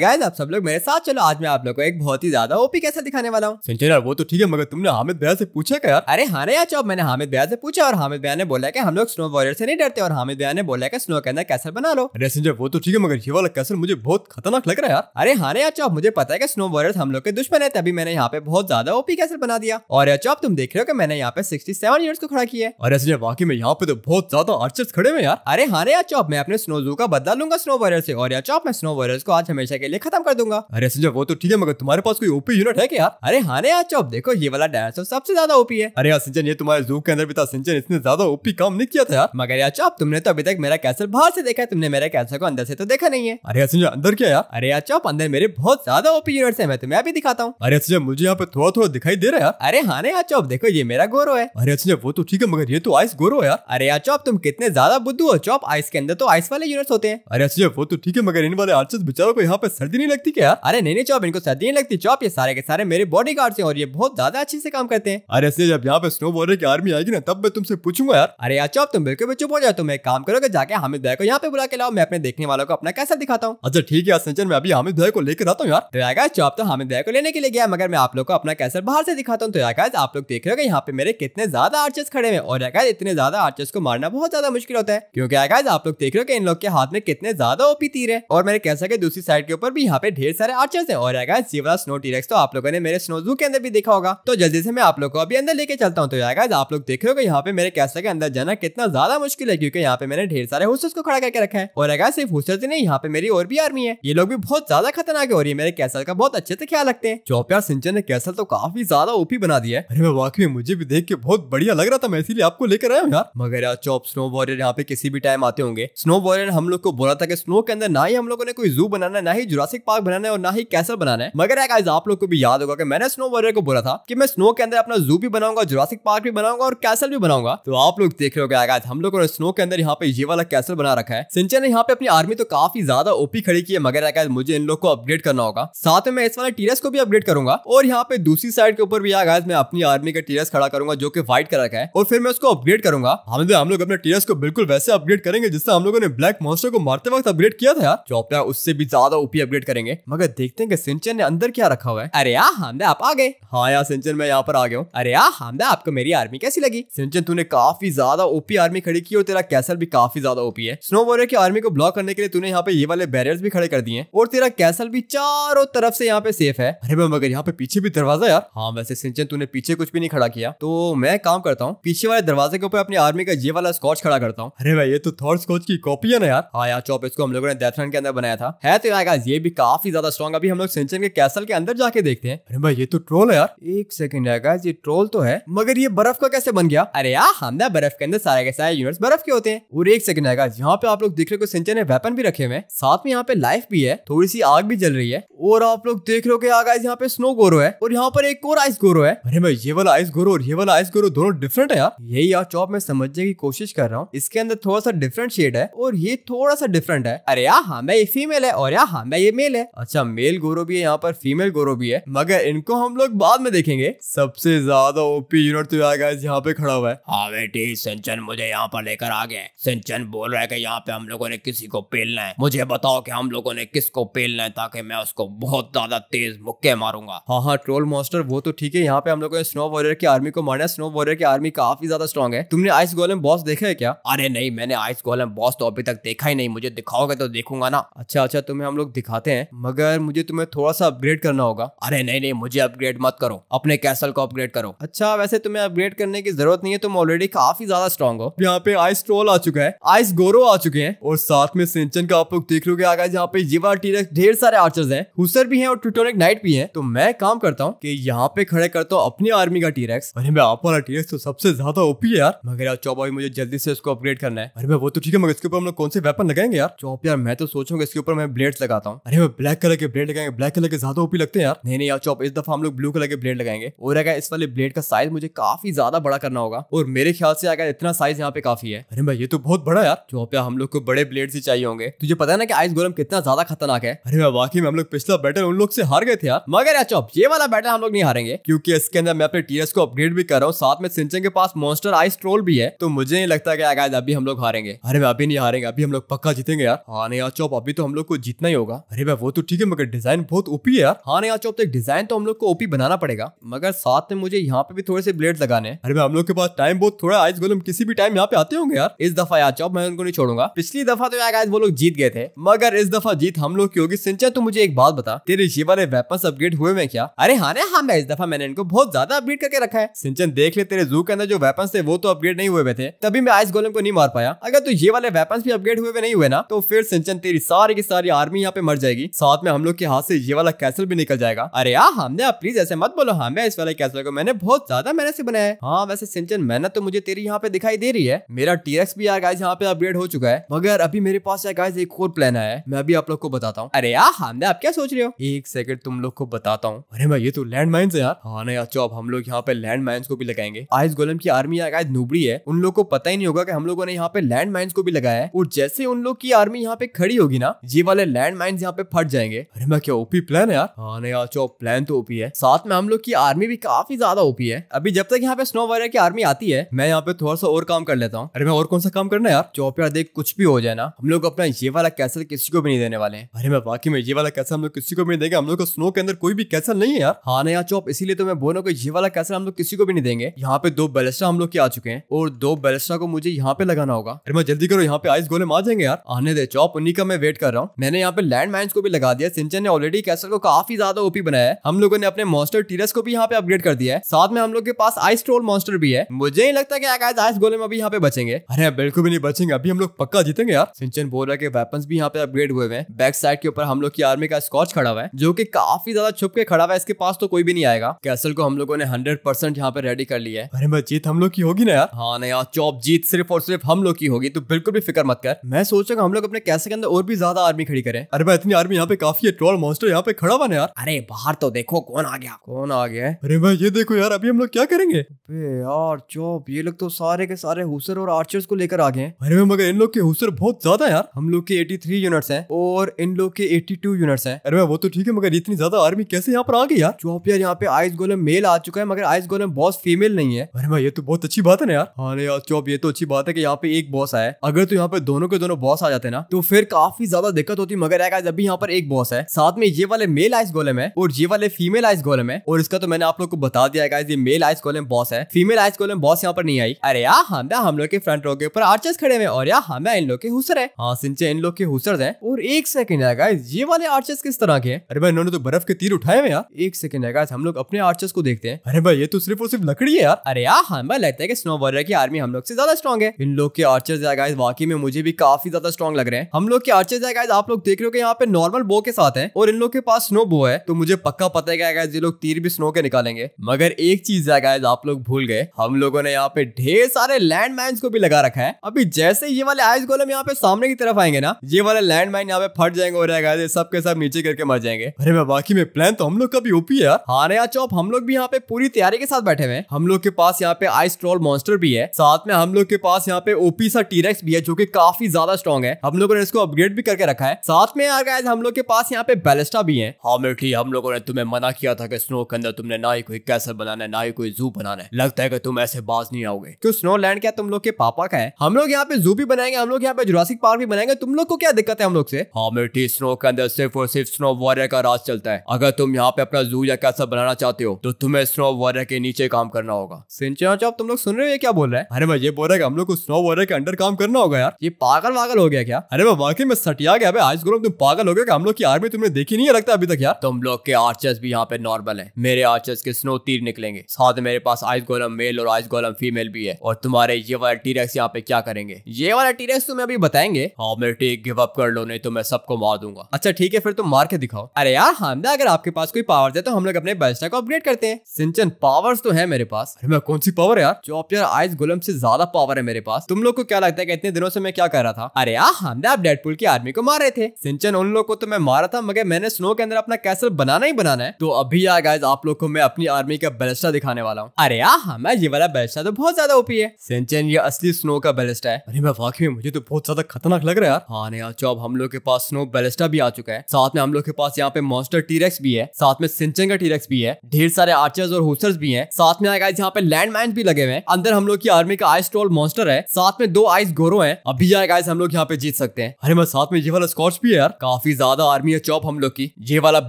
guys आप सब लोग मेरे साथ चलो आज मैं आप लोग को एक बहुत ही ज्यादा ओपी कैसा दिखाने वाला हूँ संजय यार वो तो ठीक है मगर तुमने हामिद भैया से पूछा क्या यार अरे हाँ यार चौब मैंने हामिद भैया से पूछा और हामिद भैया ने बोला कि हम लोग स्नो वॉरियर से नहीं डरते और हामिद भैया ने बोला कि स्नो के अंदर कैसल बना लो अरे संजय वो तो ठीक है मगर ये वाला कैसल मुझे बहुत खतरनाक लग रहा है यार अरे हाँ यार चौब मुझे पता है कि स्नो वॉरियर हम लोग के दुश्मन है तभी मैंने यहाँ पे बहुत ज्यादा ओपी कैसल बना दिया और यार चौब तुम देख रहे हो कि मैंने यहाँ पे सिक्सटी सेवन यूनिट को खड़ा किया है और संजय वाकई में यहाँ पे तो बहुत ज्यादा आर्चर्स खड़े हुए यार अरे हाँ यार चौब मैं अपने स्नो जू का बदला लूंगा स्नो वॉरियर से और यार चौब मैं स्नो वॉरियर को आज हमेशा हमेशा के लिए खत्म कर दूंगा अरे संजय वो तो ठीक है मगर तुम्हारे पास कोई ओपी यूनिट है क्या अरे हाँ यार चौब देखो ये वाला डायनासोर सबसे ज्यादा ओपी है अरे यार सिंचन ये तुम्हारे जू के अंदर भी था सिंचन इसने ज्यादा ओपी काम नहीं किया था यार मगर यार चौब तुमने तो अभी तक मेरा कैसल बाहर से देखा है तुमने मेरे कैसल को अंदर से तो देखा नहीं है अरे संजय अंदर क्या यार अरे यार चौब अंदर मेरे बहुत ज्यादा ओपी यूनिट है मैं तुम्हें अभी दिखाता हूँ अरे संजय मुझे यहाँ पे थोड़ा थोड़ा दिखाई दे रहा है अरे हाँ यार चौब देखो ये मेरा गोरो है अरे संजय वो तो ठीक है मगर ये तो आइस गोरो है यार अरे यार चौब तुम कितने ज्यादा बुद्धू हो चौब आइस के अंदर तो आइस वाले यूनिट होते हैं अरे संजय वो तो ठीक है मगर इन वाले आर्चर्स बेचारों को यहाँ पे सर्दी नहीं लगती क्या अरे नहीं नहीं चौप इनको सर्दी नहीं लगती चौप ये सारे के सारे मेरे बॉडी गार्ड से और ये बहुत ज्यादा अच्छे से काम करते हैं अरे ऐसे जब यहाँ पे स्नो वॉरियर की आर्मी आएगी ना तब मैं तुमसे पूछूंगा यार अरे यार चौप तुम बिल्कुल चुप हो जाओ तुम एक काम करोगे जाके हमिद भाई को यहाँ पे बुला के लाओ मैं अपने देखने वालों को अपना कैसा दिखाता हूँ अच्छा ठीक है संजन मैं अभी हमिद भाई को लेकर आता हूँ यार तो यार चौप तो हामिद भाई को लेने के लिए गया मगर मैं आप लोग को अपना कैसा बाहर से दिखाता हूँ तो आगे आप लोग देख रहे हो यहाँ पे मेरे कितने ज्यादा आर्चेस खड़े हैं और आगे इतने ज्यादा आर्चर्स को मारना बहुत ज्यादा मुश्किल होता है क्योंकि आगे आप लोग देख रहे हो कि इन लोग के हाथ में कितने ज्यादा ओपी तीर है और मेरे कैसा के दूसरी साइड पैर के ऊपर भी यहाँ पे ढेर सारे आर्चर्स हैं और आएगा जीवरा स्नो टीरेक्स तो आप लोगों ने मेरे स्नो जू के अंदर भी देखा होगा तो जल्दी से मैं आप लोग को अभी अंदर लेके चलता हूँ तो आएगा आप लोग देख रहे हो यहाँ पे मेरे कैसे के अंदर जाना कितना ज्यादा मुश्किल है क्योंकि यहाँ पे मैंने ढेर सारे हुसर्स को खड़ा करके रखा है और आएगा सिर्फ हुसर ही नहीं यहाँ पे मेरी और भी आर्मी है ये लोग भी बहुत ज्यादा खतरनाक है और ये मेरे कैसल का बहुत अच्छे से ख्याल रखते हैं चौपिया सिंचन ने कैसल तो काफी ज्यादा ओपी बना दिया है अरे वाकई मुझे भी देख के बहुत बढ़िया लग रहा था मैं इसीलिए आपको लेकर आया हूँ यार मगर यार चौप स्नो वॉरियर यहाँ पे किसी भी टाइम आते होंगे स्नो वॉरियर हम लोग को बोला था कि स्नो के अंदर ना ही हम लोगों ने कोई जू बनाना ना ना ही जुरासिक पार्क बनाना है और ना ही कैसल बनाना है मगर गाइज आप लोग को भी याद होगा कि मैंने स्नो वॉरियर को बोला था कि मैं स्नो के अंदर अपना जू भी बनाऊंगा जुरासिक पार्क भी बनाऊंगा और कैसल भी बनाऊंगा तो आप लोग देख रहे हो गया हम लोगों ने स्नो के अंदर यहाँ पे ये वाला कैसल बना रखा है सिंचन ने यहाँ पे अपनी आर्मी तो काफी ज्यादा ओपी खड़ी की है मगर एक मुझे इन लोग को अपडेट करना होगा साथ में इस वाले टीरस को भी अपडेट करूंगा और यहाँ पे दूसरी साइड के ऊपर भी आ मैं अपनी आर्मी का टीरस खड़ा करूंगा जो की व्हाइट कलर का है और फिर मैं उसको अपग्रेड करूंगा हम तो, हम लोग अपने टीरस को बिल्कुल वैसे अपग्रेड करेंगे जिससे हम लोगों ने ब्लैक मॉन्स्टर को मारते वक्त अपग्रेड किया था यार चौपिया उससे भी ज्यादा ओपी अपग्रेड करेंगे मगर देखते हैं कि सिंचन ने अंदर क्या रखा हुआ है अरे यार हामदा आप आ गए हाँ यार सिंचन मैं यहाँ पर आ गया हूँ अरे यार हामदा आपको मेरी आर्मी कैसी लगी सिंचन तूने काफी ज्यादा ओपी आर्मी खड़ी की और तेरा कैसल भी काफी ज्यादा ओपी है स्नो वॉरियर की आर्मी को ब्लॉक करने के लिए तूने यहाँ पे ये वाले बैरियर भी खड़े कर दिए और तेरा कैसल भी चारों तरफ से यहाँ पे सेफ है अरे मैं मगर यहाँ पे पीछे भी दरवाजा यार हाँ वैसे सिंचन तूने पीछे कुछ भी नहीं खड़ा किया तो मैं काम करता हूँ पीछे वाले दरवाजे के ऊपर अपनी आर्मी का ये वाला स्कॉच खड़ा करता हूँ अरे भाई ये तो थर्ड स्कॉच की कॉपी है ना यार हाँ यार चौप इसको हम लोगों ने डेथ रन के अंदर बनाया था है तो यार गाइस ये भी काफी ज्यादा स्ट्रॉन्ग अभी हम लोग सेंचन के कैसल के अंदर जाके देखते हैं अरे भाई ये तो ट्रोल है यार एक सेकंड है गाइस ये ट्रोल तो है मगर ये बर्फ का कैसे बन गया अरे यार हम ना बर्फ के अंदर सारे के सारे यूनिट्स बर्फ के होते हैं और एक सेकंड है गाइस यहाँ पे आप लोग देख रहे हो सिंचन ने वेपन भी रखे हुए हैं साथ में यहाँ पे लाइफ भी है थोड़ी सी आग भी जल रही है और आप लोग देख रहे हो कि गाइस यहाँ पे स्नो गोरो है और यहाँ पर एक और आइस गोरो है अरे भाई ये वाला आइस गोरो और ये वाला आइस गोरो दोनों डिफरेंट है यार यही यार चौप मैं समझने की कोशिश कर रहा हूँ इसके अंदर थोड़ा सा डिफरेंट शेड है और ये थोड़ा सा डिफरेंट है अरे यार हमें हाँ, फीमेल है और यार हाँ, हाँ मैं ये मेल है अच्छा मेल गोरो भी है यहाँ पर फीमेल गोरो भी है मगर इनको हम लोग बाद में देखेंगे सबसे ज्यादा ओपी यूनिट तो यार गाइस यहाँ पे खड़ा हुआ है हाँ बेटी सिंचन मुझे यहाँ पर लेकर आ गए सिंचन बोल रहा है की यहाँ पे हम लोगो ने किसी को पेलना है मुझे बताओ की हम लोगो ने किसको पेलना है ताकि मैं उसको बहुत ज्यादा तेज मुक्के मारूंगा हाँ हाँ ट्रोल मोस्टर वो तो ठीक है यहाँ पे हम लोगों ने स्नो वॉरियर की आर्मी को मारना स्नो वॉरियर की आर्मी काफी ज्यादा स्ट्रॉन्ग है तुमने आइस गोलम बॉस देखा है क्या अरे नहीं मैंने आइस गोलम बॉस तो अभी तक देखा ही नहीं मुझे दिखाओगे तो देखूंगा ना अच्छा अच्छा तुम्हें हम लोग दिखाते हैं मगर मुझे तुम्हें थोड़ा सा अपग्रेड करना होगा अरे नहीं नहीं मुझे अपग्रेड मत करो अपने कैसल को अपग्रेड करो अच्छा वैसे तुम्हें अपग्रेड करने की जरूरत नहीं है तुम ऑलरेडी काफी ज्यादा स्ट्रॉन्ग हो यहाँ पे आइस ट्रोल आ चुका है आइस गोरो आ चुके हैं और साथ में सिंचन का आप लोग देख लो आगे जहाँ पे जीवा टीरक ढेर सारे आर्चर्स हैं हुसर भी हैं और ट्यूटोनिक नाइट भी हैं तो मैं काम करता हूँ कि यहाँ पे खड़े करता तो हूँ अपनी आर्मी का टीरक्स अरे मैं आप वाला टीरक्स तो सबसे ज्यादा ओपी है यार मगर यार चौबा मुझे जल्दी से उसको अपग्रेड करना है अरे मैं वो तो ठीक है मगर इसके ऊपर हम लोग कौन से वेपन लगाएंगे यार चौप यार मैं तो सोचूंगा इसके ऊपर मैं ब्लेड्स लगा बताता हूँ अरे ब्लैक कलर के ब्लेड लगाएंगे ब्लैक कलर के ज्यादा ओपी लगते हैं यार नहीं नहीं यार चौप इस दफा हम लोग ब्लू कलर के ब्लेड लगाएंगे और अगर इस वाले ब्लेड का साइज मुझे काफी ज्यादा बड़ा करना होगा और मेरे ख्याल से अगर इतना साइज यहाँ पे काफी है अरे भाई ये तो बहुत बड़ा यार चौप यार हम लोग को बड़े ब्लेड से चाहिए होंगे तुझे पता है ना कि आइस गोलम कितना ज्यादा खतरनाक है अरे वाकई में हम लोग पिछला बैटल उन लोग से हार गए थे यार मगर यार चौप ये वाला बैटल हम लोग नहीं हारेंगे क्योंकि इसके अंदर मैं अपने टीएस को अपग्रेड भी कर रहा हूँ साथ में सिंचन के पास मॉन्स्टर आइस ट्रोल भी है तो मुझे नहीं लगता कि अभी हम लोग हारेंगे अरे अभी नहीं हारेंगे अभी हम लोग पक्का जीतेंगे यार हाँ नहीं यार चौप अभी तो हम लोग को जीतना ही होगा होगा अरे भाई वो तो ठीक है मगर डिजाइन बहुत ओपी है यार हाँ नया चौप तो एक डिजाइन तो हम लोग को ओपी बनाना पड़ेगा मगर साथ में मुझे यहाँ पे भी थोड़े से ब्लेड लगाने अरे भाई हम लोग के पास टाइम बहुत थोड़ा आइस गोलम किसी भी टाइम यहाँ पे आते होंगे यार इस दफा यार चौप मैं उनको नहीं छोड़ूंगा पिछली दफा तो यार वो लोग जीत गए थे मगर इस दफा जीत हम लोग की होगी सिंचा तो मुझे एक बात बता तेरे ये वाले वेपन अपग्रेड हुए में क्या अरे हाँ हाँ मैं इस दफा मैंने इनको बहुत ज्यादा अपग्रेड करके रखा है सिंचन देख ले तेरे जू के अंदर जो वेपन थे वो तो अपग्रेड नहीं हुए थे तभी मैं आइस गोलम को नहीं मार पाया अगर तो ये वाले वेपन भी अपग्रेड हुए नहीं हुए ना तो फिर सिंचन तेरी सारी की सारी आर्मी यहाँ पे मर जाएगी साथ में हम लोग के हाथ से ये वाला कैसल भी निकल जाएगा अरे यार हमने आप प्लीज ऐसे मत बोलो हमें इस वाले कैसल को मैंने बहुत ज्यादा मेहनत से बनाया है हाँ वैसे सिंचन मेहनत तो मुझे तेरी यहाँ पे दिखाई दे रही है मेरा टीएक्स भी यार गाइस यहाँ पे अपग्रेड हो चुका है मगर अभी मेरे पास यार गाइस एक और प्लान है मैं अभी आप लोग को बताता हूँ अरे यार हमने आप क्या सोच रहे हो एक सेकंड तुम लोग को बताता हूँ अरे भाई ये तो लैंड माइन्स है यार हाँ ना यार चौप हम लोग यहाँ पे लैंड माइन्स को भी लगाएंगे आइस गोलम की आर्मी यार गाइस नुबड़ी है उन लोग को पता ही नहीं होगा की हम लोगों ने यहाँ पे लैंड माइन्स को भी लगाया है और जैसे उन लोग की आर्मी यहाँ पे खड़ी होगी ना ये वाले लैंड माइंड यहाँ पे फट जाएंगे अरे मैं क्या ओपी प्लान है यार हाँ नहीं यार चो प्लान तो ओपी है साथ में हम लोग की आर्मी भी काफी ज्यादा ओपी है अभी जब तक यहाँ पे स्नो वॉरियर की आर्मी आती है मैं यहाँ पे थोड़ा सा और काम कर लेता हूँ अरे मैं और कौन सा काम करना यार चौप यार देख कुछ भी हो जाए ना हम लोग अपना ये वाला कैसल किसी को भी नहीं देने वाले हैं अरे मैं बाकी में ये वाला कैसल हम लोग किसी को भी नहीं देंगे हम लोग का स्नो के अंदर कोई भी कैसल नहीं है यार हाँ ना यार चौप इसीलिए तो मैं बोल रहा हूँ ये वाला कैसल हम लोग किसी को भी नहीं देंगे यहाँ पे दो बैलेस्टा हम लोग के आ चुके हैं और दो बैलेस्टा को मुझे यहाँ पे लगाना होगा अरे मैं जल्दी करो यहाँ पे आइस गोले मार जाएंगे यार आने दे चौप उन्हीं का मैं वेट कर रहा हूँ मैंने यहाँ पे लैंड माइन्स को भी लगा दिया सिंचन ने ऑलरेडी कैसल को काफी ज्यादा ओपी बनाया है हम लोगों ने अपने मॉन्स्टर टीरस को भी यहाँ पे अपग्रेड कर दिया है साथ में हम लोग के पास आइस ट्रोल मॉन्स्टर भी है मुझे नहीं लगता कि आकाश आइस गोलम अभी यहाँ पे बचेंगे अरे हाँ, बिल्कुल भी नहीं बचेंगे अभी हम लोग पक्का जीतेंगे यार सिंचन बोल रहा के वेपन भी यहाँ पे अपग्रेड हुए हैं बैक साइड के ऊपर हम लोग की आर्मी का स्कॉच खड़ा हुआ है जो की काफी ज्यादा छुप के खड़ा हुआ है इसके पास तो कोई भी नहीं आएगा कैसल को हम लोगों ने हंड्रेड परसेंट यहाँ पे रेडी कर लिया है अरे मैं जीत हम लोग की होगी ना यार हाँ ना यार चौप जीत सिर्फ और सिर्फ हम लोग की होगी तो बिल्कुल भी फिक्र मत कर मैं सोचा हम लोग अपने कैसे के अंदर और भी ज्यादा आर्मी खड़ी करें अरे भाई इतनी आर्मी यहाँ पे काफी है ट्रोल मॉन्स्टर यहाँ पे खड़ा हुआ ना यार अरे बाहर तो देखो कौन आ गया कौन आ गया अरे भाई ये देखो यार अभी हम लोग क्या करेंगे यार चौप ये लोग तो सारे के सारे हुसर और आर्चर्स को लेकर आ गए अरे मगर इन लोग के हुसर बहुत ज्यादा यार हम लोग के एटी थ्री यूनिट्स है और इन लोग के एटी टू यूनिट्स है अरे भाई वो तो ठीक है मगर इतनी ज्यादा आर्मी कैसे यहाँ पर आ गई यार चौप यार यहाँ पे आइस गोलम मेल आ चुका है मगर आइस गोलम बॉस फीमेल नहीं है अरे भाई ये तो बहुत अच्छी बात है ना यार हाँ यार चौप ये तो अच्छी बात है की यहाँ पे एक बॉस आया अगर तो यहाँ पे दोनों के दोनों बॉस आ जाते ना तो फिर काफी ज्यादा दिक्कत होती मगर गाइस अभी यहाँ पर एक बॉस है साथ में ये वाले मेल आइस गोलम है और ये वाले फीमेल आइस गोलम है और इसका तो मैंने आप लोग को बता दिया गाइस ये मेल आइस गोलम बॉस है फीमेल आइस गोलम बॉस यहाँ पर नहीं आई अरे यार हमें हम लोग के फ्रंट रो के ऊपर आर्चर्स खड़े हुए और यार हमें इन लोग के हुसर है हाँ सिंचे इन लोग के हुसर है और एक सेकंड है गाइस ये वाले आर्चर्स किस तरह के अरे भाई इन्होंने तो बर्फ के तीर उठाए हुए यार एक सेकंड है गाइस हम लोग अपने आर्चर्स को देखते हैं अरे भाई ये तो सिर्फ और सिर्फ लकड़ी है यार अरे यार हमें हाँ, लगता है की स्नो वॉरियर की आर्मी हम लोग से ज्यादा स्ट्रॉन्ग है इन लोग के आर्चर्स है गाइस वाकई में मुझे भी काफी ज्यादा स्ट्रॉन्ग लग रहे हैं हम लोग के आर्चर्स है गाइस आप लोग देख रहे हो यहाँ पे नॉर्मल बो के साथ है और इन लोग के पास स्नो बो है तो मुझे पक्का पता है क्या ये लोग तीर भी स्नो के निकालेंगे मगर एक चीज है आप लोग भूल गए हम लोगों ने यहाँ पे ढेर सारे लैंड को भी लगा रखा है अभी जैसे ये वाले आइस गोलम यहाँ पे सामने की तरफ आएंगे ना ये वाले लैंड माइन पे फट जाएंगे और गाइज सब सब नीचे करके मर जाएंगे अरे मैं बाकी में प्लान तो हम लोग का भी ओपी है हाँ यार चौप हम लोग भी यहाँ पे पूरी तैयारी के साथ बैठे हुए हम लोग के पास यहाँ पे आइस ट्रोल मॉन्स्टर भी है साथ में हम लोग के पास यहाँ पे ओपी सा टीरेक्स भी है जो की काफी ज्यादा स्ट्रॉन्ग है हम लोगों ने इसको अपग्रेड भी करके रखा है साथ में यार गाइस हम लोग के पास यहाँ पे बैलिस्टा भी है हाँ मिठी हम लोगों ने तुम्हें मना किया था कि स्नो के अंदर तुमने ना ही कोई कैसर बनाना है ना ही कोई जू बनाना है लगता है कि तुम ऐसे बाज नहीं आओगे क्यों स्नो लैंड क्या तुम लोग के पापा का है हम लोग यहाँ पे जू भी बनाएंगे हम लोग यहाँ पे जुरासिक पार्क भी बनाएंगे तुम लोग को क्या दिक्कत है हम लोग से हाँ मिठी स्नो के अंदर सिर्फ और सिर्फ स्नो वॉरियर का राज चलता है अगर तुम यहाँ पे अपना जू या कैसर बनाना चाहते हो तो तुम्हें स्नो वॉरियर के नीचे काम करना होगा सिंचा चौब तुम लोग सुन रहे हो क्या बोल रहे हैं अरे भाई ये बोल रहे हैं हम लोग को स्नो वॉरियर के अंडर काम करना होगा यार ये पागल वागल हो गया क्या अरे वाकई में सटिया गया आज गुरु तुम पागल हो गए हम लोग की आर्मी तुमने देखी नहीं है लगता अभी तक यार तुम लोग के आर्चर्स भी यहाँ पे नॉर्मल है मेरे आर्चर्स के स्नो तीर निकलेंगे साथ मेरे पास आइस गोलम मेल और आइस गोलम फीमेल भी है और तुम्हारे ये वाला टीरेक्स यहाँ पे क्या करेंगे ये वाला टीरेक्स तुम्हें अभी बताएंगे हाँ मेरे टीक गिव अप कर लो नहीं तो मैं सबको मार दूंगा अच्छा ठीक है फिर तुम मार के दिखाओ अरे यार हम हाँ, अगर आपके पास कोई पावर है तो हम लोग अपने बैस्टा को अपग्रेड करते हैं सिंचन पावर्स तो है मेरे पास अरे मैं कौन सी पावर यार जो आप यार आइस गोलम से ज्यादा पावर है मेरे पास तुम लोग को क्या लगता है कि इतने दिनों से मैं क्या कर रहा था अरे यार हम हाँ, आप डेडपुल की आर्मी को मार रहे थे सिंचन उन लोग को तो मैं मारा था मगर मैंने स्नो के अंदर अपना कैसल बनाना ही बनाना है तो अभी आ गाइज आप लोग को मैं अपनी आर्मी का बैलिस्टा दिखाने वाला हूँ अरे यार मैं ये वाला बैलिस्टा तो बहुत ज्यादा ओपी है सिंचन ये असली स्नो का बैलिस्टा है अरे मैं वाकई मुझे तो बहुत ज्यादा खतरनाक लग रहा है हाँ यार चौब हम लोग के पास स्नो बैलिस्टा भी आ चुका है साथ में हम लोग के पास यहाँ पे मॉन्स्टर टीरेक्स भी है साथ में सिंचन का टीरेक्स भी है ढेर सारे आर्चर्स और होस्टर्स भी है साथ में आएगा यहाँ पे लैंड माइन भी लगे हुए हैं अंदर हम लोग की आर्मी का आइस ट्रोल मॉन्स्टर है साथ में दो आइस गोरो है अभी यार गाइज हम लोग यहाँ पे जीत सकते हैं अरे मैं साथ में ये वाला स्कॉच भी है यार काफी ज्यादा आर्मी है चौप हम लोग की ये वाला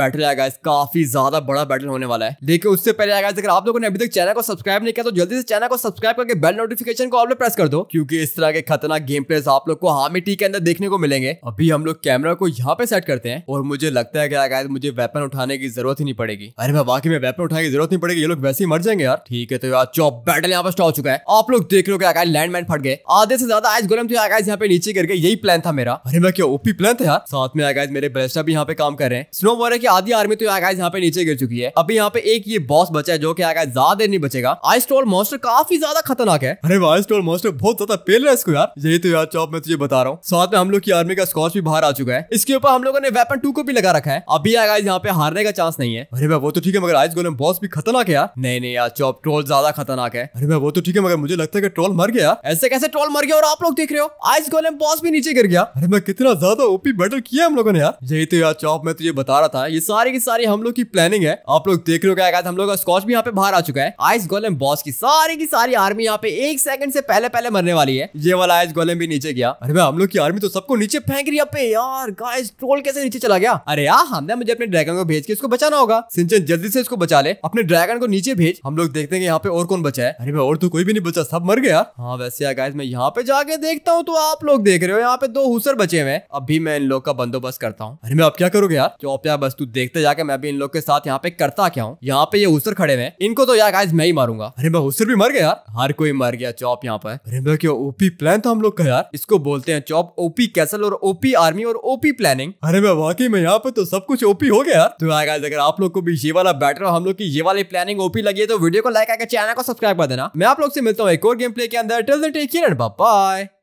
बैटल आएगा काफी ज्यादा बड़ा बैटल होने वाला है लेकिन उससे पहले आएगा अगर आप लोगों ने अभी तक चैनल को सब्सक्राइब नहीं किया तो जल्दी से चैनल को सब्सक्राइब करके बेल नोटिफिकेशन को आप लोग प्रेस कर दो क्योंकि इस तरह के खतरनाक गेम प्लेस आप लोग को हामी टी के अंदर देखने को मिलेंगे अभी हम लोग कैमरा को यहाँ पे सेट करते हैं और मुझे लगता है क्या मुझे वेपन उठाने की जरूरत ही नहीं पड़ेगी अरे मैं बाकी में वेपन उठाने की जरूरत नहीं पड़ेगी ये लोग वैसे ही मर जाएंगे यार ठीक है तो यार चौप बैटल यहाँ पर स्टॉप चुका है आप लोग देख लो क्या लैंड मैन फट गए आधे से ज्यादा आइस गोलम थे यहाँ पे नीचे करके यही प्लान था मेरा अरे मैं क्या ओपी प्लान था यार साथ साथ में गाइस मेरे ब्रेस्टर भी यहाँ पे काम कर रहे हैं स्नो वॉर की आधी आर्मी तो गाइस यहाँ पे नीचे गिर चुकी है अभी यहाँ पे एक ये बॉस बचा है जो कि गाइस ज्यादा देर नहीं बचेगा आइस स्टोल मोस्टर काफी ज्यादा खतरनाक है अरे आई स्टोल मोस्टर बहुत ज्यादा पेल रहा है इसको यार यही तो यार चौप मैं तुझे बता रहा हूँ साथ में हम लोग की आर्मी का स्कॉच भी बाहर आ चुका है इसके ऊपर हम लोगों ने वेपन टू को भी लगा रखा है अभी गाइस यहाँ पे हारने का चांस नहीं है अरे भाई वो तो ठीक है मगर आइस गोलम बॉस भी खतरनाक है यार नहीं नहीं यार चौप ट्रोल ज्यादा खतरनाक है अरे भाई वो तो ठीक है मगर मुझे लगता है कि ट्रोल मर गया ऐसे कैसे ट्रोल मर गया और आप लोग देख रहे हो आइस गोलम बॉस भी नीचे गिर गया अरे मैं कितना ज्यादा ओपी बैटल किया किया हम लोगों ने यार यही तो यार चौप मैं तुझे तो बता रहा था ये सारी की सारी हम लोग की प्लानिंग है आप लोग देख रहे हो क्या हम लोग का स्कॉच भी यहाँ पे बाहर आ चुका है आइस गोलम बॉस की सारी की सारी आर्मी यहाँ पे एक सेकंड से पहले पहले मरने वाली है ये वाला आइस गोलम भी नीचे गया अरे भाई हम लोग की आर्मी तो सबको नीचे फेंक रही है यार गाइस ट्रोल कैसे नीचे चला गया अरे यार हमने मुझे अपने ड्रैगन को भेज के इसको बचाना होगा सिंचन जल्दी से इसको बचा ले अपने ड्रैगन को नीचे भेज हम लोग देखते हैं यहाँ पे और कौन बचा है अरे भाई और तो कोई भी नहीं बचा सब मर गया हाँ वैसे यार गाइस मैं यहाँ पे जाके देखता हूँ तो आप लोग देख रहे हो यहाँ पे दो हुसर बचे हुए अभी मैं इन लोग का बंदोबस्त करता हूँ अरे मैं अब क्या करोगे यार चौप यार बस तू देखते जाके मैं भी इन लोग के साथ यहाँ पे करता क्या हूँ यहाँ पे ये उसर खड़े हुए इनको तो यार गाइस मैं ही मारूंगा अरे मैं उसर भी मर गया यार हर कोई मर गया चौप यहाँ पर अरे मैं क्यों ओपी प्लान था हम लोग का यार इसको बोलते हैं चौप ओपी कैसल और ओपी आर्मी और ओपी प्लानिंग अरे मैं वाकई में यहाँ पे तो सब कुछ ओपी हो गया यार तो यार गाइस अगर आप लोग को भी ये वाला बैटर हम लोग की ये वाली प्लानिंग ओपी लगी है तो वीडियो को लाइक आकर चैनल को सब्सक्राइब कर देना मैं आप लोग से मिलता हूँ एक और गेम प्ले के अंदर टेक बाय